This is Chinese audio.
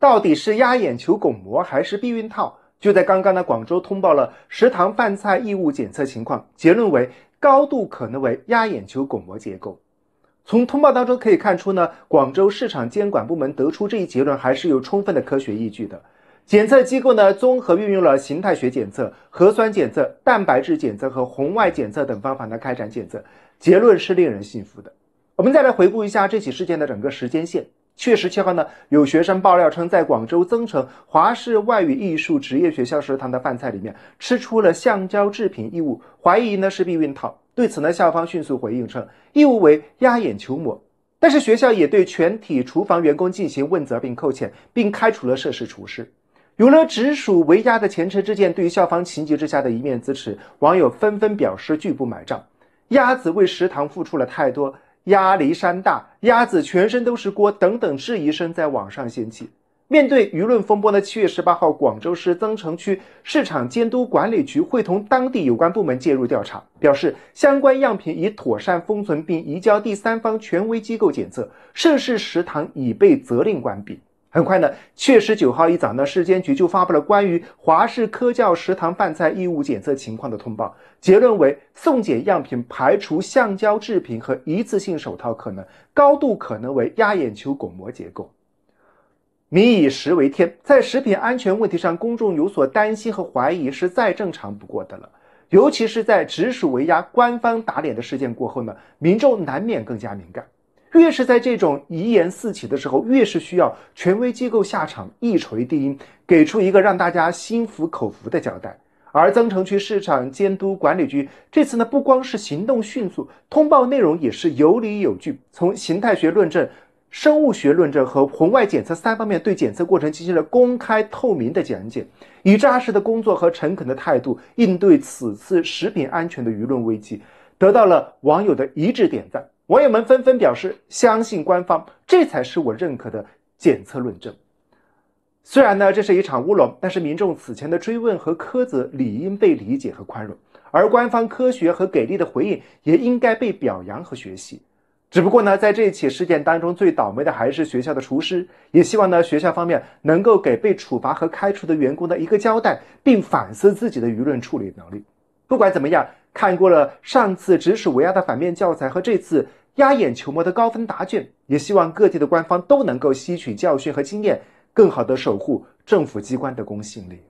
到底是压眼球巩膜还是避孕套？就在刚刚呢，广州通报了食堂饭菜异物检测情况，结论为高度可能为压眼球巩膜结构。从通报当中可以看出呢，广州市场监管部门得出这一结论还是有充分的科学依据的。检测机构呢，综合运用了形态学检测、核酸检测、蛋白质检测和红外检测等方法呢开展检测，结论是令人信服的。我们再来回顾一下这起事件的整个时间线。确实，七号呢有学生爆料称，在广州增城华氏外语艺术职业学校食堂的饭菜里面吃出了橡胶制品异物，怀疑呢是避孕套。对此呢，校方迅速回应称，异物为鸭眼球膜，但是学校也对全体厨房员工进行问责并扣钱，并开除了涉事厨师。有了直属为鸭的前车之鉴，对于校方情急之下的一面之词，网友纷纷表示拒不买账。鸭子为食堂付出了太多。鸭梨山大，鸭子全身都是锅等等质疑声在网上掀起。面对舆论风波呢，七月十八号，广州市增城区市场监督管理局会同当地有关部门介入调查，表示相关样品已妥善封存并移交第三方权威机构检测，涉事食堂已被责令关闭。很快呢，月十九号一早呢，市监局就发布了关于华氏科教食堂饭菜异物检测情况的通报，结论为送检样品排除橡胶制品和一次性手套可能，高度可能为压眼球巩膜结构。民以食为天，在食品安全问题上，公众有所担心和怀疑是再正常不过的了，尤其是在直属为压官方打脸的事件过后呢，民众难免更加敏感。越是在这种疑言四起的时候，越是需要权威机构下场一锤定音，给出一个让大家心服口服的交代。而增城区市场监督管理局这次呢，不光是行动迅速，通报内容也是有理有据，从形态学论证、生物学论证和红外检测三方面对检测过程进行了公开透明的讲解，以扎实的工作和诚恳的态度应对此次食品安全的舆论危机，得到了网友的一致点赞。网友们纷纷表示相信官方，这才是我认可的检测论证。虽然呢，这是一场乌龙，但是民众此前的追问和苛责理应被理解和宽容，而官方科学和给力的回应也应该被表扬和学习。只不过呢，在这起事件当中，最倒霉的还是学校的厨师。也希望呢，学校方面能够给被处罚和开除的员工的一个交代，并反思自己的舆论处理能力。不管怎么样。看过了上次指使维亚的反面教材和这次压眼球魔的高分答卷，也希望各地的官方都能够吸取教训和经验，更好的守护政府机关的公信力。